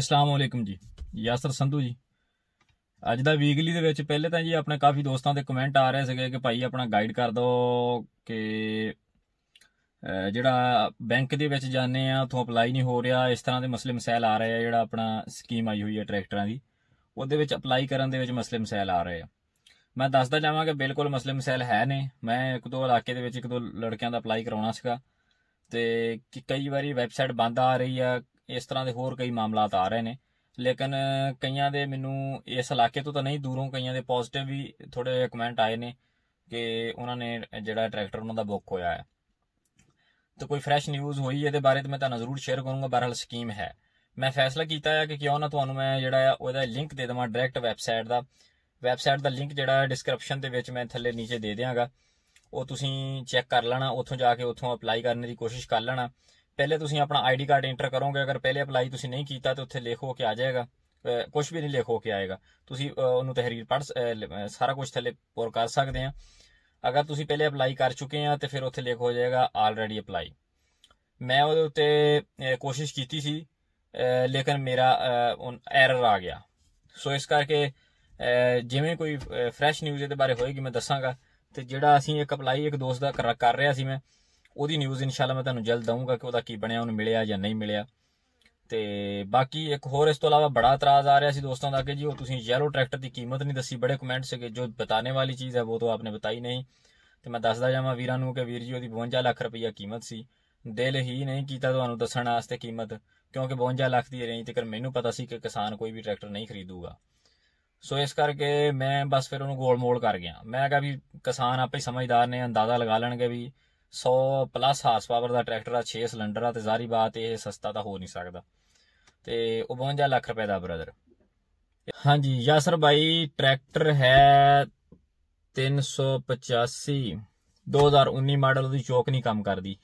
ਅਸਲਾਮ ਵਾਲੇਕਮ ਜੀ ਯਾਸਰ ਸੰਧੂ ਜੀ ਅੱਜ ਦਾ ਵੀਕਲੀ ਦੇ ਵਿੱਚ ਪਹਿਲੇ ਤਾਂ ਜੀ ਆਪਣੇ ਕਾਫੀ ਦੋਸਤਾਂ ਦੇ ਕਮੈਂਟ ਆ ਰਹੇ ਸੀਗੇ ਕਿ ਭਾਈ ਆਪਣਾ ਗਾਈਡ ਕਰ ਦਿਓ ਕਿ ਜਿਹੜਾ ਬੈਂਕ ਦੇ ਵਿੱਚ ਜਾਣੇ ਆ ਉਥੋਂ ਅਪਲਾਈ ਨਹੀਂ ਹੋ ਰਿਹਾ ਇਸ ਤਰ੍ਹਾਂ ਦੇ ਮਸਲੇ ਮਸਾਇਲ ਆ ਰਹੇ ਆ ਜਿਹੜਾ ਆਪਣਾ ਸਕੀਮ ਆਈ ਹੋਈ ਹੈ ਟਰੈਕਟਰਾਂ ਦੀ ਉਹਦੇ ਵਿੱਚ ਅਪਲਾਈ ਕਰਨ ਦੇ ਵਿੱਚ ਮਸਲੇ ਮਸਾਇਲ ਆ ਰਹੇ ਆ ਮੈਂ ਦੱਸਦਾ ਜਾਵਾਂ ਕਿ ਬਿਲਕੁਲ ਮਸਲੇ ਮਸਾਇਲ ਹੈ ਨੇ ਮੈਂ ਇੱਕ ਦੋ ਇਲਾਕੇ ਦੇ ਵਿੱਚ ਇੱਕ ਦੋ ਲੜਕਿਆਂ ਦਾ ਅਪਲਾਈ ਕਰਾਉਣਾ ਸੀਗਾ ਤੇ ਕਿ ਕਈ ਵਾਰੀ ਵੈਬਸਾਈਟ ਬੰਦ ਆ ਰਹੀ ਆ ਇਸ ਤਰ੍ਹਾਂ ਦੇ ਹੋਰ ਕਈ ਮਾਮਲੇ ਆ ਰਹੇ ਨੇ ਲੇਕਿਨ ਕਈਆਂ ਦੇ ਮੈਨੂੰ ਇਸ ਇਲਾਕੇ ਤੋਂ ਤਾਂ ਨਹੀਂ ਦੂਰੋਂ ਕਈਆਂ ਦੇ ਪੋਜ਼ਿਟਿਵ ਵੀ ਥੋੜੇ ਕਮੈਂਟ ਆਏ ਨੇ ਕਿ ਉਹਨਾਂ ਨੇ ਜਿਹੜਾ ਟਰੈਕਟਰ ਉਹਨਾਂ ਦਾ ਬੁੱਕ ਹੋਇਆ ਹੈ ਤਾਂ ਕੋਈ ਫਰੈਸ਼ ਨਿਊਜ਼ ਹੋਈ ਇਹਦੇ ਬਾਰੇ ਤੇ ਮੈਂ ਤੁਹਾਨੂੰ ਜ਼ਰੂਰ ਸ਼ੇਅਰ ਕਰੂੰਗਾ ਬਹਰਹਾਲ ਸਕੀਮ ਹੈ ਮੈਂ ਫੈਸਲਾ ਕੀਤਾ ਹੈ ਕਿ ਕਿਉਂ ਨਾ ਤੁਹਾਨੂੰ ਮੈਂ ਜਿਹੜਾ ਹੈ ਉਹਦਾ ਲਿੰਕ ਦੇ ਦਵਾਂ ਡਾਇਰੈਕਟ ਵੈਬਸਾਈਟ ਦਾ ਵੈਬਸਾਈਟ ਦਾ ਲਿੰਕ ਜਿਹੜਾ ਹੈ ਡਿਸਕ੍ਰਿਪਸ਼ਨ ਦੇ ਵਿੱਚ ਮੈਂ ਥੱਲੇ ਨੀਚੇ ਦੇ ਦਿਆਂਗਾ ਉਹ ਤੁਸੀਂ ਚੈੱਕ ਕਰ ਲੈਣਾ ਉੱਥੋਂ ਜਾ ਕੇ ਉੱਥੋਂ ਅਪਲਾਈ ਕਰਨ ਦੀ ਕੋਸ਼ਿਸ਼ ਕਰ ਲੈਣਾ ਪਹਿਲੇ ਤੁਸੀਂ ਆਪਣਾ ਆਈਡੀ ਕਾਰਡ ਐਂਟਰ ਕਰੋਗੇ ਅਗਰ ਪਹਿਲੇ ਅਪਲਾਈ ਤੁਸੀਂ ਨਹੀਂ ਕੀਤਾ ਤੇ ਉੱਥੇ ਲਿਖੋ ਕਿ ਆ ਜਾਏਗਾ ਕੁਝ ਵੀ ਨਹੀਂ ਲਿਖੋ ਕਿ ਆਏਗਾ ਤੁਸੀਂ ਉਹਨੂੰ ਤਹਿਰੀਰ ਪੜ ਸਾਰਾ ਕੁਝ ਥੱਲੇ ਪੂਰ ਕਰ ਸਕਦੇ ਆ ਅਗਰ ਤੁਸੀਂ ਪਹਿਲੇ ਅਪਲਾਈ ਕਰ ਚੁੱਕੇ ਆ ਤੇ ਫਿਰ ਉੱਥੇ ਲਿਖ ਹੋ ਜਾਏਗਾ ਆਲਰੇਡੀ ਅਪਲਾਈ ਮੈਂ ਉਹਦੇ ਉੱਤੇ ਕੋਸ਼ਿਸ਼ ਕੀਤੀ ਸੀ ਲੇਕਿਨ ਮੇਰਾ ਐਰਰ ਆ ਗਿਆ ਸੋ ਇਸ ਕਰਕੇ ਜਿਵੇਂ ਕੋਈ ਫਰੈਸ਼ ਨਿਊਜ਼ ਇਹਦੇ ਬਾਰੇ ਹੋਏਗੀ ਮੈਂ ਦੱਸਾਂਗਾ ਤੇ ਜਿਹੜਾ ਅਸੀਂ ਇੱਕ ਅਪਲਾਈ ਇੱਕ ਦੋਸਤ ਦਾ ਕਰ ਰਿਹਾ ਸੀ ਮੈਂ ਉਹਦੀ ਨਿਊਜ਼ ਇਨਸ਼ਾਅੱਲਾ ਮੈਂ ਤੁਹਾਨੂੰ ਜਲਦ ਦਊਂਗਾ ਕਿ ਉਹਦਾ ਕੀ ਬਣਿਆ ਉਹਨੂੰ ਮਿਲਿਆ ਜਾਂ ਨਹੀਂ ਮਿਲਿਆ ਤੇ ਬਾਕੀ ਇੱਕ ਹੋਰ ਇਸ ਤੋਂ ਇਲਾਵਾ ਬੜਾ ਇਤਰਾਜ਼ ਆ ਰਿਹਾ ਸੀ ਦੋਸਤਾਂ ਦਾ ਕਿ ਜੀ ਉਹ ਤੁਸੀਂ ਯੈਲੋ ਟਰੈਕਟਰ ਦੀ ਕੀਮਤ ਨਹੀਂ ਦੱਸੀ ਬੜੇ ਕਮੈਂਟ ਸੀਗੇ ਜੋ ਬਤਾਨੇ ਵਾਲੀ ਚੀਜ਼ ਹੈ ਉਹ ਤਾਂ ਆਪਨੇ ਬਤਾਈ ਨਹੀਂ ਤੇ ਮੈਂ ਦੱਸਦਾ ਜਾਵਾਂ ਵੀਰਾਂ ਨੂੰ ਕਿ ਵੀਰ ਜੀ ਉਹਦੀ 52 ਲੱਖ ਰੁਪਈਆ ਕੀਮਤ ਸੀ ਦਿਲ ਹੀ ਨਹੀਂ ਕੀਤਾ ਤੁਹਾਨੂੰ ਦੱਸਣ ਵਾਸਤੇ ਕੀਮਤ ਕਿਉਂਕਿ 52 ਲੱਖ ਦੀ ਰੇਂਜ ਕਰ ਮੈਨੂੰ ਪਤਾ ਸੀ ਕਿ ਕਿਸਾਨ ਕੋਈ ਵੀ ਟਰੈਕਟਰ ਨਹੀਂ ਖਰੀਦੂਗਾ ਸੋ ਇਸ ਕਰਕੇ ਮੈਂ ਬਸ ਫਿਰ ਉਹਨੂੰ ਗੋਲ ਮੋਲ ਕਰ ਗਿਆ ਮੈਂ ਕਿਹਾ ਵੀ ਕਿਸਾਨ ਆਪੇ ਸਮਝਦਾਰ ਨੇ ਅੰਦਾਜ਼ਾ ਲਗਾ ਲੈਣਗੇ ਵੀ 100 ਪਲੱਸ ਹਾਰਸ ਪਾਵਰ ਦਾ ਟਰੈਕਟਰ ਆ 6 ਸਿਲੰਡਰ ਆ ਤੇ ਜ਼ਾਰੀ ਬਾਤ ਇਹ ਸਸਤਾ ਤਾਂ ਹੋ ਨਹੀਂ ਸਕਦਾ ਤੇ 52 ਲੱਖ ਰੁਪਏ ਦਾ ਬ੍ਰਦਰ ਹਾਂਜੀ ਯਾਸਰ ਭਾਈ ਟਰੈਕਟਰ ਹੈ 385 2019 ਮਾਡਲ ਦੀ ਚੋਕ ਨਹੀਂ ਕੰਮ ਕਰਦੀ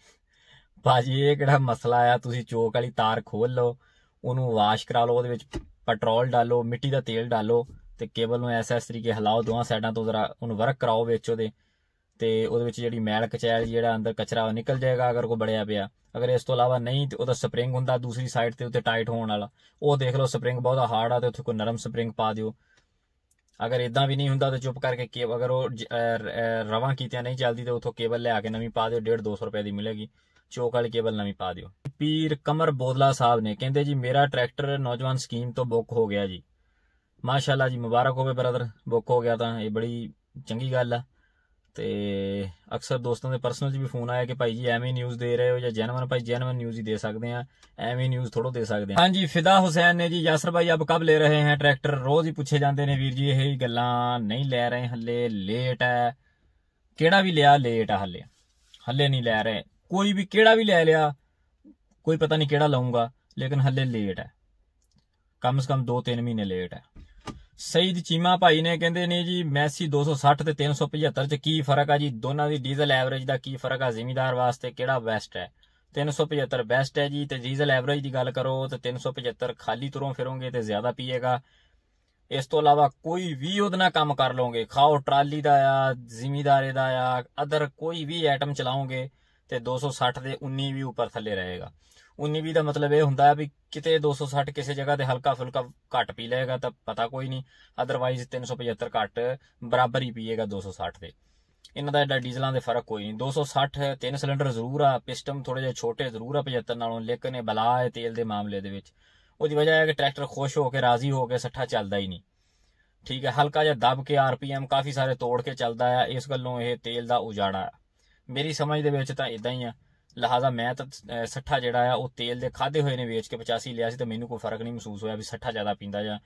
ਬਾਜੀ ਇਹ ਕਿਹੜਾ ਮਸਲਾ ਆ ਤੁਸੀਂ ਚੋਕ ਵਾਲੀ ਤਾਰ ਖੋਲ ਲਓ ਉਹਨੂੰ ਵਾਸ਼ ਕਰਾ ਲਓ ਉਹਦੇ ਵਿੱਚ ਪੈਟਰੋਲ ਡਾਲੋ ਮਿੱਟੀ ਦਾ ਤੇਲ ਡਾਲੋ ਤੇ ਕੇਬਲ ਨੂੰ ਐਸ ਐਸ ਤਰੀਕੇ ਹਲਾਓ ਦੋਹਾਂ ਸਾਈਡਾਂ ਤੋਂ ਜ਼ਰਾ ਉਹਨੂੰ ਵਰਕ ਕਰਾਓ ਵਿੱਚ ਉਹਦੇ ਤੇ ਉਹਦੇ ਵਿੱਚ ਜਿਹੜੀ ਮੈਲ ਕਚੈਲ ਜਿਹੜਾ ਅੰਦਰ ਕਚਰਾ ਉਹ ਨਿਕਲ ਜਾਏਗਾ ਅਗਰ ਕੋ ਬੜਿਆ ਪਿਆ ਅਗਰ ਇਸ ਤੋਂ ਇਲਾਵਾ ਨਹੀਂ ਤੇ ਉਹਦਾ ਸਪਰਿੰਗ ਹੁੰਦਾ ਦੂਸਰੀ ਸਾਈਡ ਤੇ ਉੱਤੇ ਟਾਈਟ ਹੋਣ ਵਾਲਾ ਉਹ ਦੇਖ ਲਓ ਸਪਰਿੰਗ ਬਹੁਤਾ ਹਾਰਡ ਆ ਤੇ ਉੱਥੇ ਕੋਈ ਨਰਮ ਸਪਰਿੰਗ ਪਾ ਦਿਓ ਅਗਰ ਇਦਾਂ ਵੀ ਨਹੀਂ ਹੁੰਦਾ ਤਾਂ ਚੁੱਪ ਕਰਕੇ ਕੇ ਅਗਰ ਉਹ ਰਵਾ ਕੀਤਿਆਂ ਨਹੀਂ ਚੱਲਦੀ ਤੇ ਉਥੋਂ ਕੇਬਲ ਆ ਕੇ ਨਵੀਂ ਪਾ ਦਿਓ 1.5 200 ਰੁਪਏ ਦੀ ਮਿਲੇਗੀ ਚੋਕ ਵਾਲੀ ਕੇਬਲ ਨਵੀਂ ਪਾ ਦਿਓ ਪੀਰ ਕਮਰ ਬੋਦਲਾ ਸਾਹਿਬ ਨੇ ਕਹਿੰਦੇ ਜੀ ਮੇਰਾ ਟਰੈਕਟਰ ਨੌਜਵਾਨ ਸਕੀਮ ਤੋਂ ਬੁੱਕ ਹੋ ਗਿਆ ਜੀ ਮਾਸ਼ਾਅੱਲਾ ਜੀ ਮੁਬਾਰਕ ਹੋਵੇ ਬ੍ਰਦਰ ਬੁੱਕ ਹੋ ਗਿਆ ਤਾਂ ਇਹ ਬੜੀ ਚੰਗੀ ਗੱਲ ਆ ਤੇ ਅਕਸਰ ਦੋਸਤਾਂ ਦੇ ਪਰਸਨਲ 'ਚ ਵੀ ਫੋਨ ਆਇਆ ਕਿ ਭਾਈ ਜੀ ਐਵੇਂ ਨਿਊਜ਼ ਦੇ ਰਹੇ ਹੋ ਜਾਂ ਜੈਨੂਇਨ ਭਾਈ ਜੈਨੂਇਨ ਨਿਊਜ਼ ਹੀ ਦੇ ਸਕਦੇ ਆ ਐਵੇਂ ਨਿਊਜ਼ ਥੋੜੋ ਦੇ ਸਕਦੇ ਆ ਹਾਂਜੀ ਫਿਦਾ ਹੁਸੈਨ ਨੇ ਜੀ ਯਾਸਰ ਭਾਈ ਆਪ ਕਬ ਲੈ ਰਹੇ ਹੈ ਟਰੈਕਟਰ ਰੋਜ਼ ਹੀ ਪੁੱਛੇ ਜਾਂਦੇ ਨੇ ਵੀਰ ਜੀ ਇਹ ਗੱਲਾਂ ਨਹੀਂ ਲੈ ਰਹੇ ਹੱਲੇ ਲੇਟ ਹੈ ਕਿਹੜਾ ਵੀ ਲਿਆ ਲੇਟ ਆ ਹੱਲੇ ਹੱਲੇ ਨਹੀਂ ਲੈ ਰਹੇ ਕੋਈ ਵੀ ਕਿਹੜਾ ਵੀ ਲੈ ਲਿਆ ਕੋਈ ਪਤਾ ਨਹੀਂ ਕਿਹੜਾ ਲਾਉਂਗਾ ਲੇਕਿਨ ਹੱਲੇ ਲੇਟ ਹੈ ਕਮ ਸੇ ਕਮ 2-3 ਮਹੀਨੇ ਲੇਟ ਹੈ ਸਈਦ ਚੀਮਾ ਭਾਈ ਨੇ ਕਹਿੰਦੇ ਨੇ ਜੀ ਮੈਸੀ 260 ਤੇ 375 ਚ ਕੀ ਫਰਕ ਆ ਜੀ ਦੋਨਾਂ ਦੀ ਡੀਜ਼ਲ ਐਵਰੇਜ ਦਾ ਕੀ ਫਰਕ ਆ ਜ਼ਿਮੀਦਾਰ ਵਾਸਤੇ ਕਿਹੜਾ ਬੈਸਟ ਹੈ 375 ਬੈਸਟ ਹੈ ਜੀ ਤੇ ਡੀਜ਼ਲ ਐਵਰੇਜ ਦੀ ਗੱਲ ਕਰੋ ਤੇ 375 ਖਾਲੀ ਤੁਰੋਂ ਫਿਰੋਗੇ ਤੇ ਜ਼ਿਆਦਾ ਪੀਏਗਾ ਇਸ ਤੋਂ ਇਲਾਵਾ ਕੋਈ ਵੀ ਉਹਦੇ ਨਾਲ ਕੰਮ ਕਰ ਲਓਗੇ ਖਾਓ ਟਰਾਲੀ ਦਾ ਆ ਜ਼ਿਮੀਦਾਰੇ ਦਾ ਆ ਅਦਰ ਕੋਈ ਵੀ ਆਈਟਮ ਚਲਾਓਗੇ ਤੇ 260 ਦੇ 19 ਵੀ ਉੱਪਰ ਥੱਲੇ ਰਹੇਗਾ 19 ਵੀ ਦਾ ਮਤਲਬ ਇਹ ਹੁੰਦਾ ਹੈ ਵੀ ਕਿਤੇ 260 ਕਿਸੇ ਜਗ੍ਹਾ ਤੇ ਹਲਕਾ ਫੁਲਕਾ ਘੱਟ ਪੀ ਲਏਗਾ ਤਾਂ ਪਤਾ ਕੋਈ ਨਹੀਂ ਅਦਰਵਾਈਜ਼ 375 ਘੱਟ ਬਰਾਬਰ ਹੀ ਪੀਏਗਾ 260 ਦੇ ਇਹਨਾਂ ਦਾ ਐਡਾ ਡੀਜ਼ਲਾਂ ਦੇ ਫਰਕ ਕੋਈ ਨਹੀਂ 260 ਤਿੰਨ ਸਿਲੰਡਰ ਜ਼ਰੂਰ ਆ ਪਿਸਟਮ ਥੋੜੇ ਜਿਹਾ ਛੋਟੇ ਜ਼ਰੂਰ ਆ 75 ਨਾਲੋਂ ਲੇਕਿਨ ਇਹ ਬਲਾ ਹੈ ਤੇਲ ਦੇ ਮਾਮਲੇ ਦੇ ਵਿੱਚ ਉਹਦੀ ਵਜ੍ਹਾ ਹੈ ਕਿ ਟਰੈਕਟਰ ਖੁਸ਼ ਹੋ ਕੇ ਰਾਜ਼ੀ ਹੋ ਕੇ ਸੱਠਾ ਚੱਲਦਾ ਹੀ ਨਹੀਂ ਠੀਕ ਹੈ ਹਲਕਾ ਜਿਹਾ ਦਬ ਕੇ ਆਰਪੀਐਮ ਕਾਫੀ ਸਾਰੇ ਤੋੜ ਕੇ ਚੱਲਦਾ ਆ ਇਸ ਗੱਲੋਂ ਇਹ ਤੇਲ ਦਾ ਉਜਾੜਾ ਮੇਰੀ ਸਮਝ ਦੇ ਵਿੱਚ ਤਾਂ ਇਦਾਂ ਹੀ ਆ ਲਹਾਜ਼ਾ ਮੈਂ ਤਾਂ ਸੱਠਾ ਜਿਹੜਾ ਆ ਉਹ ਤੇਲ ਦੇ ਖਾਦੇ ਹੋਏ ਨੇ ਵੇਚ ਕੇ 85 ਲਿਆ ਸੀ ਤੇ ਮੈਨੂੰ ਕੋਈ ਫਰਕ ਨਹੀਂ ਮਹਿਸੂਸ ਹੋਇਆ ਵੀ ਸੱਠਾ ਜ਼ਿਆਦਾ ਪੀਂਦਾ ਜਾਂ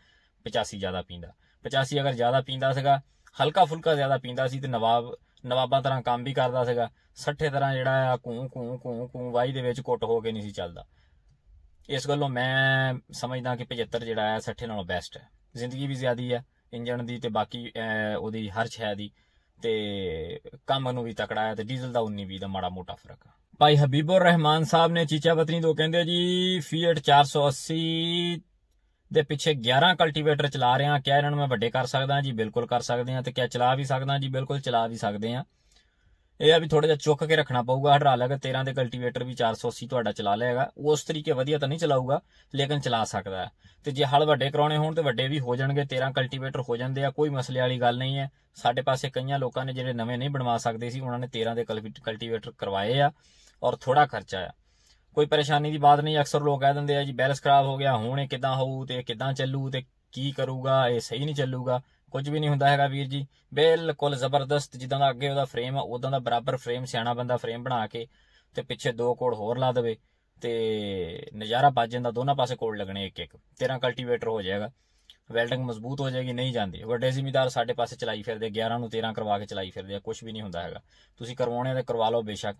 85 ਜ਼ਿਆਦਾ ਪੀਂਦਾ 85 ਅਗਰ ਜ਼ਿਆਦਾ ਪੀਂਦਾ ਸੀਗਾ ਹਲਕਾ ਫੁਲਕਾ ਜ਼ਿਆਦਾ ਪੀਂਦਾ ਸੀ ਤੇ ਨਵਾਬ ਨਵਾਬਾਂ ਤਰ੍ਹਾਂ ਕੰਮ ਵੀ ਕਰਦਾ ਸੀਗਾ ਸੱਠੇ ਤਰ੍ਹਾਂ ਜਿਹੜਾ ਆ ਕੂ ਕੂ ਕੂ ਕੂ ਵਾਈ ਦੇ ਵਿੱਚ ਕੁੱਟ ਹੋ ਕੇ ਨਹੀਂ ਸੀ ਚੱਲਦਾ ਇਸ ਗੱਲੋਂ ਮੈਂ ਸਮਝਦਾ ਕਿ 75 ਜਿਹੜਾ ਆ ਸੱਠੇ ਨਾਲੋਂ ਬੈਸਟ ਹੈ ਜ਼ਿੰਦਗੀ ਵੀ ਜ਼ਿਆਦੀ ਆ ਇੰਜਣ ਦੀ ਤੇ ਬਾਕੀ ਉਹਦੀ ਹਰ ਛੈ ਦੀ ਤੇ ਕੰਮ ਨੂੰ ਵੀ ਤਕੜਾ ਹੈ ਤੇ ਡੀਜ਼ਲ ਦਾ 19 20 ਦਾ ਮਾੜਾ ਮੋਟਾ ਫਰਕ ਆ ਭਾਈ ਹਬੀਬੁਰ ਰਹਿਮਾਨ ਸਾਹਿਬ ਨੇ ਚੀਚਾ ਪਤਨੀ ਤੋਂ ਕਹਿੰਦੇ ਜੀ ਫੀਟ 480 ਦੇ ਪਿੱਛੇ 11 ਕਲਟੀਵੇਟਰ ਚਲਾ ਰਿਹਾ ਕਿਆ ਇਹਨਾਂ ਨੂੰ ਮੈਂ ਵੱਡੇ ਕਰ ਸਕਦਾ ਜੀ ਬਿਲਕੁਲ ਕਰ ਸਕਦੇ ਆ ਤੇ ਕਿਆ ਚਲਾ ਵੀ ਸਕਦਾ ਜੀ ਬਿਲਕੁਲ ਚਲਾ ਵੀ ਸਕਦੇ ਆ ਇਹ ਆ ਵੀ ਥੋੜਾ ਜਿਹਾ ਚੁੱਕ ਕੇ ਰੱਖਣਾ ਪਊਗਾ ਹਟਾ ਲਗਾ 13 ਦੇ ਕਲਟੀਵੇਟਰ ਵੀ 480 ਤੁਹਾਡਾ ਚਲਾ ਲਏਗਾ ਉਸ ਤਰੀਕੇ ਵਧੀਆ ਤਾਂ ਨਹੀਂ ਚਲਾਊਗਾ ਲੇਕਿਨ ਚਲਾ ਸਕਦਾ ਹੈ ਤੇ ਜੇ ਹਲ ਵੱਡੇ ਕਰਾਉਣੇ ਹੋਣ ਤੇ ਵੱਡੇ ਵੀ ਹੋ ਜਾਣਗੇ 13 ਕਲਟੀਵੇਟਰ ਹੋ ਜਾਂਦੇ ਆ ਕੋਈ ਮਸਲੇ ਵਾਲੀ ਗੱਲ ਨਹੀਂ ਹੈ ਸਾਡੇ ਪਾਸੇ ਕਈਆਂ ਲੋਕਾਂ ਨੇ ਜਿਹੜੇ ਨਵੇਂ ਨਹੀਂ ਬਣਵਾ ਸਕਦੇ ਸੀ ਉਹਨਾਂ ਨੇ 13 ਦੇ ਕਲਟੀਵੇਟਰ ਕਰਵਾਏ ਆ ਔਰ ਥੋੜਾ ਖਰਚਾ ਆ ਕੋਈ ਪਰੇਸ਼ਾਨੀ ਦੀ ਬਾਤ ਨਹੀਂ ਅਕਸਰ ਲੋਕ ਕਹਿ ਦਿੰਦੇ ਆ ਜੀ ਬੈਲੈਂਸ ਖਰਾਬ ਹੋ ਗਿਆ ਹੁਣ ਇਹ ਕਿਦਾਂ ਹੋਊ ਤੇ ਕਿਦਾਂ ਚੱਲੂ ਤੇ ਕੀ ਕਰੂਗਾ ਇਹ ਸਹੀ ਨਹੀਂ ਚੱਲੂਗਾ ਕੁਝ ਵੀ ਨਹੀਂ ਹੁੰਦਾ ਹੈਗਾ ਵੀਰ ਜੀ ਬਿਲਕੁਲ ਜ਼ਬਰਦਸਤ ਜਿੱਦਾਂ ਦਾ ਅੱਗੇ ਉਹਦਾ ਫਰੇਮ ਆ ਉਦਾਂ ਦਾ ਬਰਾਬਰ ਫਰੇਮ ਸਿਆਣਾ ਬੰਦਾ ਫਰੇਮ ਬਣਾ ਕੇ ਤੇ ਪਿੱਛੇ ਦੋ ਕੋੜ ਹੋਰ ਲਾ ਦੇਵੇ ਤੇ ਨਜ਼ਾਰਾ ਪਾ ਜਾਂਦਾ ਦੋਨਾਂ ਪਾਸੇ ਕੋੜ ਲੱਗਣੇ ਇੱਕ ਇੱਕ ਤੇਰਾ ਕਲਟੀਵੇਟਰ ਹੋ ਜਾਏਗਾ ਵੈਲਡਿੰਗ ਮਜ਼ਬੂਤ ਹੋ ਜਾਏਗੀ ਨਹੀਂ ਜਾਂਦੀ ਵੱਡੇ ਜ਼ਿਮੀਦਾਰ ਸਾਡੇ ਪਾਸੇ ਚਲਾਈ ਫਿਰਦੇ 11 ਨੂੰ 13 ਕਰਵਾ ਕੇ ਚਲਾਈ ਫਿਰਦੇ ਆ ਕੁਝ ਵੀ ਨਹੀਂ ਹੁੰਦਾ ਹੈਗਾ ਤੁਸੀਂ ਕਰਵਾਉਣੇ ਤੇ ਕਰਵਾ ਲਓ ਬੇਸ਼ੱਕ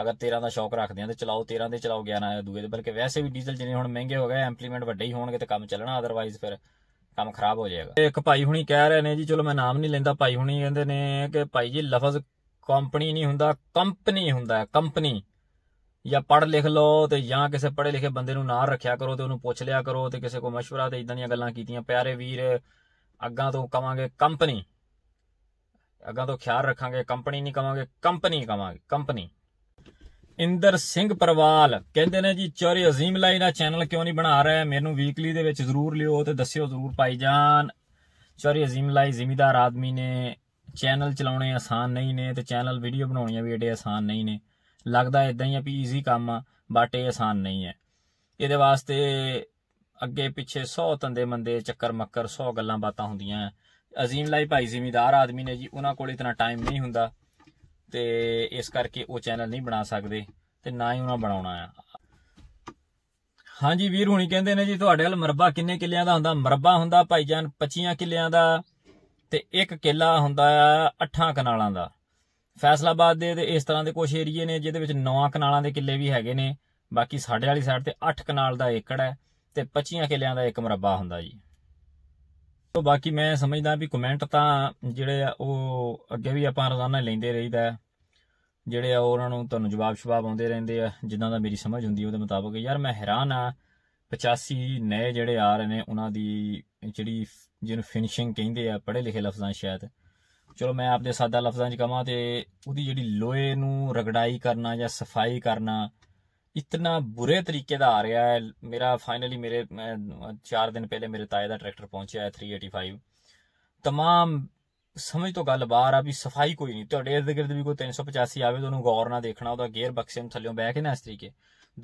ਅਗਰ 13 ਦਾ ਸ਼ੌਕ ਰੱਖਦੇ ਆ ਤੇ ਚਲਾਓ 13 ਦੇ ਚਲਾਓ 11 ਦੂਏ ਦੇ ਬਲਕਿ ਵੈਸੇ ਵੀ ਡੀਜ਼ਲ ਜਿਨੇ ਹੁਣ ਮਹਿੰਗੇ ਹੋ ਗਏ ਐਂਪਲੀਮੈਂਟ ਵੱਡੇ ਹੀ ਹੋਣਗੇ ਤੇ ਕੰਮ ਚੱਲਣਾ ਆਦਰਵਾਇਜ਼ ਫਿਰ ਕੰਮ ਖਰਾਬ ਹੋ ਜਾਏਗਾ ਇੱਕ ਭਾਈ ਹੁਣੀ ਕਹਿ ਰਹੇ ਨੇ ਜੀ ਚਲੋ ਮੈਂ ਨਾਮ ਨਹੀਂ ਲੈਂਦਾ ਭਾਈ ਹੁਣੀ ਕਹਿੰਦੇ ਨੇ ਕਿ ਭਾਈ ਜੀ ਲਫ਼ਜ਼ ਕੰਪਨੀ ਨਹੀਂ ਹੁੰਦਾ ਕੰਪਨੀ ਹੁੰਦਾ ਕੰਪਨੀ ਜਾਂ ਪੜ੍ਹ ਲਿਖ ਲਓ ਤੇ ਜਾਂ ਕਿਸੇ ਪੜ੍ਹੇ ਲਿਖੇ ਬੰਦੇ ਨੂੰ ਨਾਲ ਰੱਖਿਆ ਕਰੋ ਤੇ ਉਹਨੂੰ ਪੁੱਛ ਲਿਆ ਕਰੋ ਤੇ ਕਿਸੇ ਕੋ مشورہ ਤੇ ਇਦਾਂ ਦੀਆਂ ਗੱਲਾਂ ਕੀਤੀਆਂ ਪਿਆਰੇ ਵੀਰ ਅੱਗਾ ਤੋਂ ਕਵਾਂਗੇ ਕੰਪਨੀ ਅੱਗਾ ਤੋਂ ਖਿਆਲ ਰੱਖਾਂਗੇ ਕੰਪਨੀ ਨਹੀਂ ਕਵਾਂਗੇ ਕੰਪਨੀ ਕਵਾਂਗੇ ਕੰਪਨੀ ਇੰਦਰ ਸਿੰਘ ਪਰਵਾਲ ਕਹਿੰਦੇ ਨੇ ਜੀ ਚੌਰੀ ਅਜ਼ੀਮ ਲਾਈ ਦਾ ਚੈਨਲ ਕਿਉਂ ਨਹੀਂ ਬਣਾ ਰਿਹਾ ਮੈਨੂੰ ਵੀਕਲੀ ਦੇ ਵਿੱਚ ਜ਼ਰੂਰ ਲਿਓ ਤੇ ਦੱਸਿਓ ਜ਼ਰੂਰ ਪਾਈ ਜਾਨ ਚੌਰੀ ਅਜ਼ੀਮ ਲਾਈ ਜ਼ਿਮੀਦਾਰ ਆਦਮੀ ਨੇ ਚੈਨਲ ਚਲਾਉਣੇ ਆਸਾਨ ਨਹੀਂ ਨੇ ਤੇ ਚੈਨਲ ਵੀਡੀਓ ਬਣਾਉਣੀਆਂ ਵੀ ਏਡੇ ਆਸਾਨ ਨਹੀਂ ਨੇ ਲੱਗਦਾ ਇਦਾਂ ਹੀ ਆ ਵੀ ਈਜ਼ੀ ਕੰਮ ਆ ਬਟ ਇਹ ਆਸਾਨ ਨਹੀਂ ਹੈ ਇਹਦੇ ਵਾਸਤੇ ਅੱਗੇ ਪਿੱਛੇ 100 ਤੰਦੇ ਮੰਦੇ ਚੱਕਰ ਮੱਕਰ 100 ਗੱਲਾਂ ਬਾਤਾਂ ਹੁੰਦੀਆਂ ਅਜ਼ੀਮ ਲਾਈ ਭਾਈ ਜ਼ਿਮੀਦਾਰ ਆਦਮੀ ਨੇ ਜੀ ਉਹਨਾਂ ਕੋਲ ਇਤਨਾ ਟਾਈਮ ਨਹੀਂ ਹੁੰਦਾ ਤੇ ਇਸ ਕਰਕੇ ਉਹ ਚੈਨਲ ਨਹੀਂ ਬਣਾ ਸਕਦੇ ਤੇ ਨਾ ਹੀ ਉਹਨਾਂ ਬਣਾਉਣਾ ਆ ਹਾਂਜੀ ਵੀਰ ਹੁਣੀ ਕਹਿੰਦੇ ਨੇ ਜੀ ਤੁਹਾਡੇ ਵੱਲ ਮਰਬਾ ਕਿੰਨੇ ਕਿੱਲਿਆਂ ਦਾ ਹੁੰਦਾ ਮਰਬਾ ਹੁੰਦਾ ਭਾਈ ਜਾਨ 25 ਕਿੱਲਿਆਂ ਦਾ ਤੇ ਇੱਕ ਕਿੱਲਾ ਹੁੰਦਾ ਆ 8 ਕਨਾਲਾਂ ਦਾ ਫੈਸਲਾਬਾਦ ਦੇ ਤੇ ਇਸ ਤਰ੍ਹਾਂ ਦੇ ਕੁਝ ਏਰੀਏ ਨੇ ਜਿਹਦੇ ਵਿੱਚ 9 ਕਨਾਲਾਂ ਦੇ ਕਿੱਲੇ ਵੀ ਹੈਗੇ ਨੇ ਬਾਕੀ ਸਾਡੇ ਵਾਲੀ ਸਾਈਡ ਤੇ 8 ਕਨਾਲ ਦਾ ਏਕੜ ਹੈ ਤੇ 25 ਕਿੱਲਿਆਂ ਦਾ ਇੱਕ ਮਰਬਾ ਹੁੰਦਾ ਜੀ ਤੋਂ ਬਾਕੀ ਮੈਂ ਸਮਝਦਾ ਵੀ ਕਮੈਂਟ ਤਾਂ ਜਿਹੜੇ ਆ ਉਹ ਅੱਗੇ ਵੀ ਆਪਾਂ ਰੋਜ਼ਾਨਾ ਲੈਂਦੇ ਰਹੀਦਾ ਜਿਹੜੇ ਆ ਉਹਨਾਂ ਨੂੰ ਤੁਹਾਨੂੰ ਜਵਾਬ ਸ਼ਵਾਬ ਆਉਂਦੇ ਰਹਿੰਦੇ ਆ ਜਿੱਦਾਂ ਦਾ ਮੇਰੀ ਸਮਝ ਹੁੰਦੀ ਉਹਦੇ ਮੁਤਾਬਕ ਯਾਰ ਮੈਂ ਹੈਰਾਨ ਆ 85 ਨਏ ਜਿਹੜੇ ਆ ਰਹੇ ਨੇ ਉਹਨਾਂ ਦੀ ਜਿਹੜੀ ਜਿਹਨੂੰ ਫਿਨਿਸ਼ਿੰਗ ਕਹਿੰਦੇ ਆ ਪੜ੍ਹੇ ਲਿਖੇ ਲਫ਼ਜ਼ਾਂ ਸ਼ਾਇਦ ਚਲੋ ਮੈਂ ਆਪਦੇ ਸਾਦਾ ਲਫ਼ਜ਼ਾਂ 'ਚ ਕਹਾਂ ਤੇ ਉਹਦੀ ਜਿਹੜੀ ਲੋਹੇ ਨੂੰ ਰਗੜਾਈ ਕਰਨਾ ਜਾਂ ਸਫਾਈ ਕਰਨਾ ਇਤਨਾ ਬੁਰੇ ਤਰੀਕੇ ਦਾ ਆ ਰਿਹਾ ਹੈ ਮੇਰਾ ਫਾਈਨਲੀ ਮੇਰੇ 4 ਦਿਨ ਪਹਿਲੇ ਮੇਰੇ ਤਾਏ ਦਾ ਟਰੈਕਟਰ ਪਹੁੰਚਿਆ ਹੈ 385 तमाम ਸਮਝ ਤੋਂ ਗੱਲ ਬਾਹਰ ਆ ਵੀ ਸਫਾਈ ਕੋਈ ਨਹੀਂ ਤੁਹਾਡੇ ਦੇ ਗਿਰਦ ਵੀ ਕੋਈ 385 ਆਵੇ ਤੁਹਾਨੂੰ ਗੌਰ ਨਾਲ ਦੇਖਣਾ ਉਹਦਾ ਗੇਅਰ ਬਕਸੇ ਨੂੰ ਥੱਲਿਓਂ ਬਹਿ ਕੇ ਨਾ ਇਸ ਤਰੀਕੇ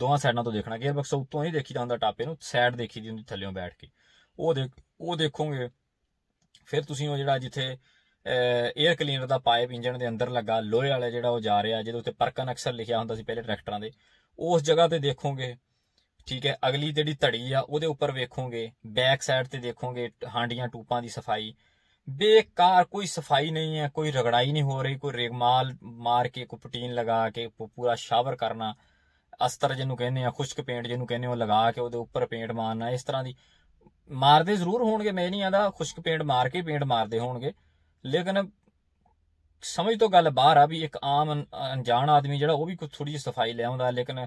ਦੋਹਾਂ ਸਾਈਡਾਂ ਤੋਂ ਦੇਖਣਾ ਗੇਅਰ ਬਕਸ ਉੱਤੋਂ ਨਹੀਂ ਦੇਖੀ ਜਾਂਦਾ ਟਾਪੇ ਨੂੰ ਸਾਈਡ ਦੇਖੀ ਦੀ ਹੁੰਦੀ ਥੱਲਿਓਂ ਬੈਠ ਕੇ ਉਹ ਦੇਖ ਉਹ ਦੇਖੋਗੇ ਫਿਰ ਤੁਸੀਂ ਉਹ ਜਿਹੜਾ ਜਿੱਥੇ 에ਅਰ ਕਲੀਨਰ ਦਾ ਪਾਈਪ ਇੰਜਨ ਦੇ ਅੰਦਰ ਲੱਗਾ ਲੋਹੇ ਵਾਲਾ ਜਿਹੜਾ ਉਹ ਜਾ ਰਿਹਾ ਜਿਹਦੇ ਉੱਤੇ ਪਰਕਨ ਅਕਸਰ ਲਿਖਿਆ ਹੁੰਦਾ ਸੀ ਪਹਿਲੇ ਟਰੈਕਟਰਾਂ ਦੇ ਉਸ ਜਗ੍ਹਾ ਤੇ ਦੇਖੋਗੇ ਠੀਕ ਹੈ ਅਗਲੀ ਜਿਹੜੀ ਧੜੀ ਆ ਉਹਦੇ ਉੱਪਰ ਵੇਖੋਗੇ ਬੈਕ ਸਾਈਡ ਤੇ ਦੇਖੋਗੇ ਹਾਂਡੀਆਂ ਟੂਪਾਂ ਦੀ ਸਫਾਈ ਬੇਕਾਰ ਕੋਈ ਸਫਾਈ ਨਹੀਂ ਹੈ ਕੋਈ ਰਗੜਾਈ ਨਹੀਂ ਹੋ ਰਹੀ ਕੋਈ ਰੇਗਮਾਲ ਮਾਰ ਕੇ ਕੋ ਪਟੀਨ ਲਗਾ ਕੇ ਪੂਰਾ ਸ਼ਾਵਰ ਕਰਨਾ ਅਸਤਰ ਜਿਹਨੂੰ ਕਹਿੰਦੇ ਆ ਖੁਸ਼ਕ ਪੇਂਟ ਜਿਹਨੂੰ ਕਹਿੰਦੇ ਉਹ ਲਗਾ ਕੇ ਉਹਦੇ ਉੱਪਰ ਪੇਂਟ ਮਾਰਨਾ ਇਸ ਤਰ੍ਹਾਂ ਦੀ ਮਾਰਦੇ ਜ਼ਰੂਰ ਹੋਣਗੇ ਮੈਂ ਨਹੀਂ ਆਂਦਾ ਖੁਸ਼ਕ ਪੇਂਟ ਮਾਰ ਕੇ ਪੇਂਟ ਮਾਰਦੇ ਹੋਣਗੇ ਲੇਕਿਨ ਸਮਝ ਤੋਂ ਗੱਲ ਬਾਹਰ ਆ ਵੀ ਇੱਕ ਆਮ ਅਣਜਾਣ ਆਦਮੀ ਜਿਹੜਾ ਉਹ ਵੀ ਕੁਝ ਥੋੜੀ ਜਿਹੀ ਸਫਾਈ ਲੈ ਆਉਂਦਾ ਲੇਕਿਨ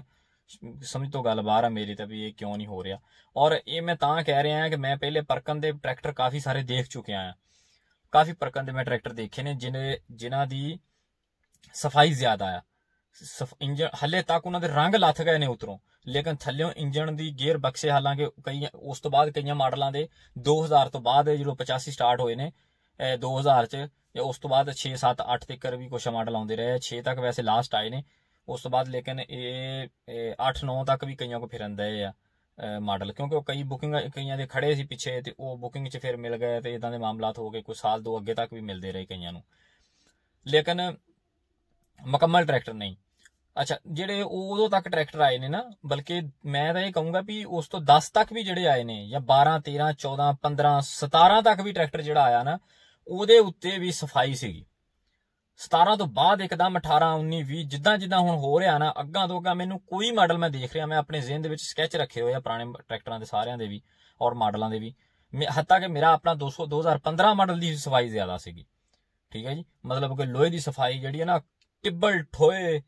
ਸਮਝ ਤੋਂ ਗੱਲ ਬਾਹਰ ਆ ਮੇਰੀ ਤਾਂ ਵੀ ਇਹ ਕਿਉਂ ਨਹੀਂ ਹੋ ਰਿਹਾ ਔਰ ਇਹ ਮੈਂ ਤਾਂ ਕਹਿ ਰਿਹਾ ਹਾਂ ਕਿ ਮੈਂ ਪਹਿਲੇ ਪਰਕਨ ਦੇ ਟਰੈਕਟਰ ਕਾਫੀ ਸਾਰੇ ਦੇਖ ਚੁੱਕਿਆ ਆ ਕਾਫੀ ਪਰਕਨ ਦੇ ਮੈਂ ਟਰੈਕਟਰ ਦੇਖੇ ਨੇ ਜਿਨੇ ਜਿਨ੍ਹਾਂ ਦੀ ਸਫਾਈ ਜ਼ਿਆਦਾ ਆ ਇੰਜਨ ਹੱਲੇ ਤੱਕ ਉਹਨਾਂ ਦੇ ਰੰਗ ਲੱਥ ਗਏ ਨੇ ਉਤਰੋਂ ਲੇਕਿਨ ਥੱਲੇੋਂ ਇੰਜਨ ਦੀ ਗੇਅਰ ਬਕਸੇ ਹਾਲਾਂਕਿ ਕਈ ਉਸ ਤੋਂ ਬਾਅਦ ਕਈਆਂ ਮਾਡਲਾਂ ਦੇ 2000 ਤੋਂ ਬਾਅਦ ਜਦੋਂ 85 ਸਟਾਰਟ ਹੋਏ ਨੇ 2000 ਚ ਜਾਂ ਉਸ ਤੋਂ ਬਾਅਦ 6 7 8 ਤੱਕ ਵੀ ਕੁਝ ਮਾਡਲ ਆਉਂਦੇ ਰਹੇ 6 ਤੱਕ ਵੈਸੇ ਲਾਸਟ ਆਏ ਨੇ ਉਸ ਤੋਂ ਬਾਅਦ ਲੇਕਿਨ ਇਹ 8 9 ਤੱਕ ਵੀ ਕਈਆਂ ਕੋ ਫਿਰੰਦੇ ਆ ਮਾਡਲ ਕਿਉਂਕਿ ਉਹ ਕਈ ਬੁਕਿੰਗ ਕਈਆਂ ਦੇ ਖੜੇ ਸੀ ਪਿੱਛੇ ਤੇ ਉਹ ਬੁਕਿੰਗ 'ਚ ਫਿਰ ਮਿਲ ਗਏ ਤੇ ਇਦਾਂ ਦੇ ਮਾਮਲਾਤ ਹੋ ਗਏ ਕੁਝ ਸਾਲ ਦੋ ਅੱਗੇ ਤੱਕ ਵੀ ਮਿਲਦੇ ਰਹੇ ਕਈਆਂ ਨੂੰ ਲੇਕਿਨ ਮੁਕੰਮਲ ਟਰੈਕਟਰ ਨਹੀਂ ਅੱਛਾ ਜਿਹੜੇ ਉਦੋਂ ਤੱਕ ਟਰੈਕਟਰ ਆਏ ਨੇ ਨਾ ਬਲਕਿ ਮੈਂ ਤਾਂ ਇਹ ਕਹੂੰਗਾ ਵੀ ਉਸ ਤੋਂ 10 ਤੱਕ ਵੀ ਜਿਹੜੇ ਆਏ ਨੇ ਜਾਂ 12 13 14 15 17 ਤੱਕ ਵੀ ਟਰੈਕਟਰ ਜਿਹੜਾ ਆਇਆ ਨਾ ਉਹਦੇ ਉੱਤੇ ਵੀ ਸਫਾਈ ਸੀਗੀ 17 ਤੋਂ ਬਾਅਦ ਇੱਕਦਮ 18 19 20 ਜਿੱਦਾਂ ਜਿੱਦਾਂ ਹੁਣ ਹੋ ਰਿਹਾ ਨਾ ਅੱਗਾ ਤੋਂ ਅੱਗਾ ਮੈਨੂੰ ਕੋਈ ਮਾਡਲ ਮੈਂ ਦੇਖ ਰਿਹਾ ਮੈਂ ਆਪਣੇ ਜ਼ਿਹਨ ਦੇ ਵਿੱਚ ਸਕੈਚ ਰੱਖੇ ਹੋਏ ਆ ਪੁਰਾਣੇ ਟਰੈਕਟਰਾਂ ਦੇ ਸਾਰਿਆਂ ਦੇ ਵੀ ਔਰ ਮਾਡਲਾਂ ਦੇ ਵੀ ਹੱਤਾ ਕਿ ਮੇਰਾ ਆਪਣਾ 200 2015 ਮਾਡਲ ਦੀ ਸਫਾਈ ਜ਼ਿਆਦਾ ਸੀਗੀ ਠੀਕ ਹੈ ਜੀ ਮਤਲਬ ਕਿ ਲੋਹੇ ਦੀ ਸਫਾਈ ਜਿਹੜੀ ਹੈ ਨਾ ਟਿੱਬਲ ਠੋਏ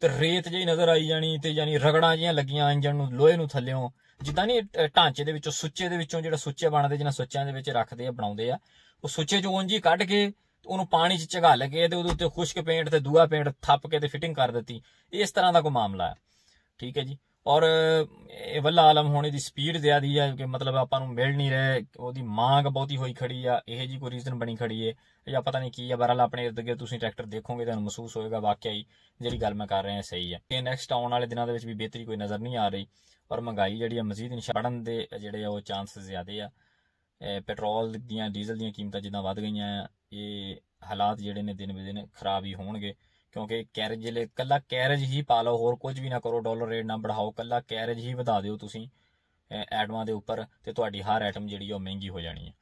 ਤੇ ਰੇਤ ਜਿਹੀ ਨਜ਼ਰ ਆਈ ਜਾਣੀ ਤੇ ਯਾਨੀ ਰਗੜਾਂ ਜੀਆਂ ਲੱਗੀਆਂ ਇੰਜਨ ਨੂੰ ਲੋਹੇ ਨੂੰ ਥੱਲਿਓਂ ਜਿੱਦਾਂ ਨਹੀਂ ਢਾਂਚੇ ਦੇ ਵਿੱਚੋਂ ਸੁੱਚੇ ਦੇ ਵਿੱਚੋਂ ਜਿਹੜਾ ਸੁੱਚੇ ਬਣਦੇ ਜਿਹਨਾਂ ਸੁੱਚਿਆਂ ਦੇ ਵਿੱਚ ਰੱਖਦੇ ਆ ਬਣਾਉਂਦੇ ਆ ਉਹ ਸੁੱਚੇ ਚੋਂ ਉਂਜੀ ਕੱਢ ਕੇ ਉਹਨੂੰ ਪਾਣੀ 'ਚ ਝਗਾ ਲਗੇ ਤੇ ਉਹਦੇ ਉੱਤੇ ਖੁਸ਼ਕ ਪੇਂਟ ਤੇ ਦੂਆ ਪੇਂਟ ਥੱਪ ਕੇ ਤੇ ਫਿਟਿੰਗ ਕਰ ਦਿੱਤੀ ਇਸ ਤਰ੍ਹਾਂ ਦਾ ਕੋਈ ਮਾਮਲਾ ਹੈ ਠੀਕ ਹੈ ਜੀ ਔਰ ਇਹ ਵੱਲਾ ਆਲਮ ਹੋਣੇ ਦੀ ਸਪੀਡ ਜ਼ਿਆਦੀ ਹੈ ਕਿ ਮਤਲਬ ਆਪਾਂ ਨੂੰ ਮਿਲ ਨਹੀਂ ਰਿਹਾ ਉਹਦੀ ਮੰਗ ਬਹੁਤੀ ਹੋਈ ਖੜੀ ਆ ਇਹ ਜੀ ਕੋਈ ਰੀਜ਼ਨ ਬਣੀ ਖੜੀ ਹੈ ਜਾਂ ਪਤਾ ਨਹੀਂ ਕੀ ਆ ਬਹਰਾਲ ਆਪਣੇ ਇਰਦ ਗਿਰਦ ਤੁਸੀਂ ਟਰੈਕਟਰ ਦੇਖੋਗੇ ਤੁਹਾਨੂੰ ਮਹਿਸੂਸ ਹੋਏਗਾ ਵਾਕਿਆ ਹੀ ਜਿਹੜੀ ਗੱਲ ਮੈਂ ਕਰ ਰਿਹਾ ਸਹੀ ਹੈ ਇਹ ਨੈਕਸਟ ਆਉਣ ਵਾਲੇ ਦਿਨਾਂ ਦੇ ਵਿੱਚ ਵੀ ਬਿਹਤਰੀ ਕੋਈ ਨਜ਼ਰ ਨਹੀਂ ਆ ਰਹੀ ਔਰ ਮਹਿੰਗਾਈ ਜਿਹੜੀ ਆ ਮਜ਼ੀਦ ਇਨਸ਼ਾ ਬੜਨ ਦੇ ਜਿਹੜੇ ਆ ਉਹ ਚਾਂਸ ਜ਼ਿਆਦੇ ਆ ਪੈਟਰੋਲ ਦੀਆਂ ਡੀਜ਼ਲ ਦੀਆਂ ਕੀਮਤਾਂ ਜਿੱਦਾਂ ਵੱਧ ਗਈਆਂ ਇਹ ਹਾਲਾਤ ਜਿਹੜੇ ਨੇ ਦਿਨ ਬੇ-ਦਿਨ ਖਰਾਬ ਹੀ ਹੋਣਗੇ ਕਿਉਂਕਿ ਕੈਰੇਜ ਲਈ ਕੱਲਾ ਕੈਰੇਜ ਹੀ ਪਾ ਲਓ ਹੋਰ ਕੁਝ ਵੀ ਨਾ ਕਰੋ ਡਾਲਰ ਰੇਟ ਨਾ ਵਧਾਓ ਕੱਲਾ ਕੈਰੇਜ ਹੀ ਵਧਾ ਦਿਓ ਤੁਸੀਂ ਐਟਮਾਂ ਦੇ ਉੱਪਰ ਤੇ ਤੁਹਾਡੀ ਹਰ ਐਟਮ ਜਿਹੜੀ ਉਹ ਮਹਿੰਗੀ ਹੋ ਜਾਣੀ ਹੈ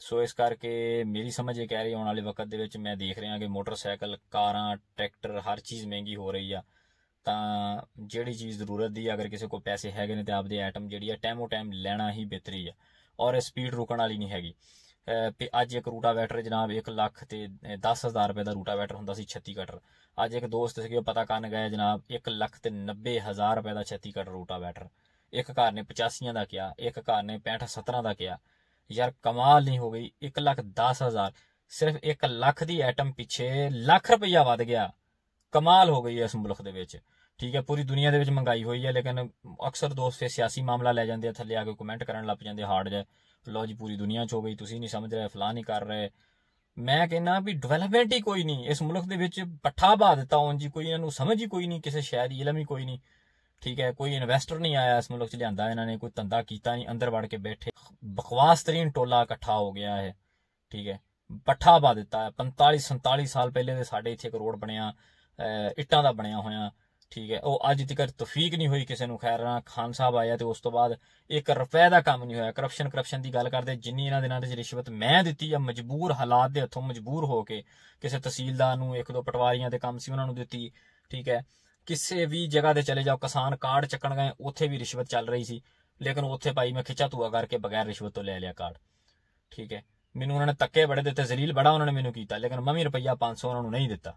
ਸੋ ਇਸ ਕਰਕੇ ਮੇਰੀ ਸਮਝ ਇਹ ਕਹਿ ਰਹੀ ਆਉਣ ਵਾਲੇ ਵਕਤ ਦੇ ਵਿੱਚ ਮੈਂ ਦੇਖ ਰਿਹਾ ਕਿ ਮੋਟਰਸਾਈਕਲ ਕਾਰਾਂ ਟਰੈਕਟਰ ਹਰ ਚੀਜ਼ ਮਹਿੰਗੀ ਹੋ ਰਹੀ ਆ ਤਾਂ ਜਿਹੜੀ ਚੀਜ਼ ਜ਼ਰੂਰਤ ਦੀ ਅਗਰ ਕਿਸੇ ਕੋਲ ਪੈਸੇ ਹੈਗੇ ਨੇ ਤੇ ਆਪਦੇ ਐਟਮ ਜਿਹੜੀ ਆ ਟਾਈਮੋ ਟਾਈਮ ਲੈਣਾ ਹੀ ਬਿਹਤਰੀ ਆ ਔਰ ਇਹ ਸਪੀਡ ਰੁਕਣ ਵਾਲੀ ਨਹੀਂ ਹੈਗੀ ਤੇ ਅੱਜ ਇੱਕ ਰੂਟਾਵੈਟਰ ਜਨਾਬ 1 ਲੱਖ ਤੇ 10000 ਰੁਪਏ ਦਾ ਰੂਟਾਵੈਟਰ ਹੁੰਦਾ ਸੀ 36 ਕਟਰ ਅੱਜ ਇੱਕ ਦੋਸਤ ਸੀ ਉਹ ਪਤਾ ਕਰਨ ਗਿਆ ਜਨਾਬ 1 ਲੱਖ ਤੇ 90000 ਰੁਪਏ ਦਾ 36 ਕਟਰ ਰੂਟਾਵੈਟਰ ਇੱਕ ਘਰ ਨੇ 85 ਦਾ ਕਿਹਾ ਇੱਕ ਘਰ ਨੇ 65 17 ਦਾ ਕਿਹਾ ਯਾਰ ਕਮਾਲ ਨਹੀਂ ਹੋ ਗਈ 1 ਲੱਖ 10000 ਸਿਰਫ 1 ਲੱਖ ਦੀ ਆਈਟਮ ਪਿੱਛੇ ਲੱਖ ਰੁਪਇਆ ਵੱਧ ਗਿਆ ਕਮਾਲ ਹੋ ਗਈ ਹੈ ਇਸ ਮੁਲਕ ਦੇ ਵਿੱਚ ਠੀਕ ਹੈ ਪੂਰੀ ਦੁਨੀਆ ਦੇ ਵਿੱਚ ਮਹਿੰਗਾਈ ਹੋਈ ਹੈ ਲੇਕਿਨ ਅਕਸਰ ਦੋਸਤ ਇਹ ਸਿਆਸੀ ਮਾਮਲਾ ਲੈ ਜਾਂਦੇ ਆ ਥੱਲੇ ਆ ਕੇ ਕਮੈਂਟ ਕਰਨ ਲੱਗ ਜਾਂਦੇ ਹਾਰਡ ਜੈ ਲੋ ਜੀ ਪੂਰੀ ਦੁਨੀਆ ਚ ਹੋ ਗਈ ਤੁਸੀਂ ਨਹੀਂ ਸਮਝ ਰਹੇ ਫਲਾਹ ਨਹੀਂ ਕਰ ਰਹੇ ਮੈਂ ਕਹਿੰਨਾ ਵੀ ਡਿਵੈਲਪਮੈਂਟ ਹੀ ਕੋਈ ਨਹੀਂ ਇਸ ਮੁਲਕ ਦੇ ਵਿੱਚ ਪੱਠਾ ਬਾ ਦਿੱਤਾ ਉਹਨਾਂ ਜੀ ਕੋਈ ਇਹਨਾਂ ਨੂੰ ਸਮਝ ਹੀ ਕੋਈ ਨਹੀਂ ਕਿਸੇ ਸ਼ਹਿਰ ਦੀ ਇਲਮ ਹੀ ਕੋਈ ਨਹੀਂ ਠੀਕ ਹੈ ਕੋਈ ਇਨਵੈਸਟਰ ਨਹੀਂ ਆਇਆ ਇਸ ਮੁਲਕ 'ਚ ਲਿਆਂਦਾ ਇਹਨਾਂ ਨੇ ਕੋਈ ਧੰਦਾ ਕੀਤਾ ਨਹੀਂ ਅੰਦਰ ਵੜ ਕੇ ਬੈਠੇ ਬਕਵਾਸ ਤਰੀਨ ਟੋਲਾ ਇਕੱਠਾ ਹੋ ਗਿਆ ਹੈ ਠੀਕ ਹੈ ਪੱਠਾ ਬਾ ਦਿੱਤਾ ਹੈ 45 47 ਸਾਲ ਪਹਿਲੇ ਦੇ ਸਾਡੇ ਇੱਥੇ ਇੱਕ ਰੋਡ ਬਣਿਆ ਇੱਟਾਂ ਦਾ ਬਣਿਆ ਹੋਇਆ ਠੀਕ ਹੈ ਉਹ ਅੱਜ ਤੱਕ ਤੌਫੀਕ ਨਹੀਂ ਹੋਈ ਕਿਸੇ ਨੂੰ ਖੈਰ ਨਾ ਖਾਨ ਸਾਹਿਬ ਆਇਆ ਤੇ ਉਸ ਤੋਂ ਬਾਅਦ ਇੱਕ ਰੁਪਏ ਦਾ ਕੰਮ ਨਹੀਂ ਹੋਇਆ ਕਰਪਸ਼ਨ ਕਰਪਸ਼ਨ ਦੀ ਗੱਲ ਕਰਦੇ ਜਿੰਨੀ ਇਹਨਾਂ ਦਿਨਾਂ ਦੇ ਵਿੱਚ ਰਿਸ਼ਵਤ ਮੈਂ ਦਿੱਤੀ ਜਾਂ ਮਜਬੂਰ ਹਾਲਾਤ ਦੇ ਹੱਥੋਂ ਮਜਬੂਰ ਹੋ ਕੇ ਕਿਸੇ ਤਹਿਸੀਲਦਾਰ ਨੂੰ ਇੱਕ ਦੋ ਪਟਵਾਰੀਆਂ ਦੇ ਕੰਮ ਸੀ ਉਹਨਾਂ ਨੂੰ ਦਿੱਤੀ ਠੀਕ ਹੈ ਕਿਸੇ ਵੀ ਜਗ੍ਹਾ ਤੇ ਚਲੇ ਜਾਓ ਕਿਸਾਨ ਕਾਰਡ ਚੱਕਣ ਗਏ ਉੱਥੇ ਵੀ ਰਿਸ਼ਵਤ ਚੱਲ ਰਹੀ ਸੀ ਲੇਕਿਨ ਉੱਥੇ ਭਾਈ ਮੈਂ ਖਿੱਚਾ ਧੂਆ ਕਰਕੇ ਬਗੈਰ ਰਿਸ਼ਵਤ ਤੋਂ ਲੈ ਲਿਆ ਕਾਰਡ ਠੀਕ ਹੈ ਮੈਨੂੰ ਉਹਨਾਂ ਨੇ ਤੱਕੇ ਬੜੇ ਦਿੱਤੇ ਜ਼ਲੀਲ ਬੜਾ ਉਹਨਾਂ ਨੇ ਮੈਨੂੰ ਕੀਤਾ ਲੇਕਿਨ ਮੈਂ ਵੀ ਰੁਪਈਆ 500 ਉਹਨਾਂ ਨੂੰ ਨਹੀਂ ਦਿੱਤਾ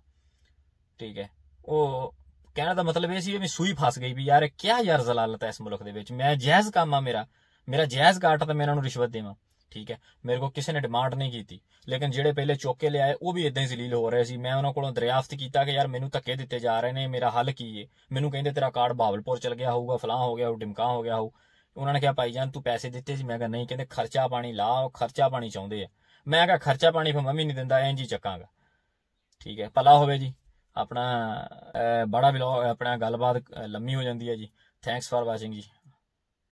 ਠੀਕ ਹੈ ਉਹ ਕਹਿਣ ਦਾ ਮਤਲਬ ਇਹ ਸੀ ਵੀ ਸੂਈ ਫਸ ਗਈ ਵੀ ਯਾਰ ਕਿਆ ਯਾਰ ਜ਼ਲਾਲਤ ਹੈ ਇਸ ਮੁਲਕ ਦੇ ਵਿੱਚ ਮੈਂ ਜਾਇਜ਼ ਕੰਮ ਆ ਮੇਰਾ ਮੇਰਾ ਜਾਇਜ਼ ਕਾਟ ਤਾਂ ਮੈਂ ਇਹਨਾਂ ਨੂੰ ਰਿਸ਼ਵਤ ਦੇਵਾਂ ਠੀਕ ਹੈ ਮੇਰੇ ਕੋ ਕਿਸੇ ਨੇ ਡਿਮਾਂਡ ਨਹੀਂ ਕੀਤੀ ਲੇਕਿਨ ਜਿਹੜੇ ਪਹਿਲੇ ਚੋਕੇ ਲਿਆਏ ਉਹ ਵੀ ਇਦਾਂ ਹੀ ਜ਼ਲੀਲ ਹੋ ਰਹੇ ਸੀ ਮੈਂ ਉਹਨਾਂ ਕੋਲੋਂ ਦਰਿਆਫਤ ਕੀਤਾ ਕਿ ਯਾਰ ਮੈਨੂੰ ਧੱਕੇ ਦਿੱਤੇ ਜਾ ਰਹੇ ਨੇ ਮੇਰਾ ਹੱਲ ਕੀ ਏ ਮੈਨੂੰ ਕਹਿੰਦੇ ਤੇਰਾ ਕਾਰਡ ਬਾਬਲਪੁਰ ਚਲ ਗਿਆ ਹੋਊਗਾ ਫਲਾਂ ਹੋ ਗਿਆ ਹੋ ਡਿਮਕਾ ਹੋ ਗਿਆ ਹੋ ਉਹਨਾਂ ਨੇ ਕਿਹਾ ਭਾਈ ਜਾਨ ਤੂੰ ਪੈਸੇ ਦਿੱਤੇ ਸੀ ਮੈਂ ਕਿਹਾ ਨਹੀਂ ਕਹਿੰਦੇ ਖਰਚਾ ਪਾਣੀ ਲਾ ਖਰਚਾ ਪਾਣੀ ਚਾਹੁੰਦੇ ਆ ਮੈਂ ਕਿਹਾ ਖਰਚਾ ਪਾਣੀ ਫਿਰ ਮੰਮੀ ਨਹੀਂ ਦਿੰਦਾ ਐਂ ਜੀ ਚੱਕਾਂਗਾ ਠੀਕ ਹੈ ਪਲਾ ਹੋਵੇ ਜੀ ਆਪਣਾ ਬੜਾ ਵਲੌਗ ਆਪਣਾ ਗੱਲਬਾਤ ਲੰਮੀ ਹੋ ਜਾਂਦੀ ਹੈ ਜੀ ਥੈਂਕਸ ਫਾਰ ਵਾਚਿੰਗ ਜੀ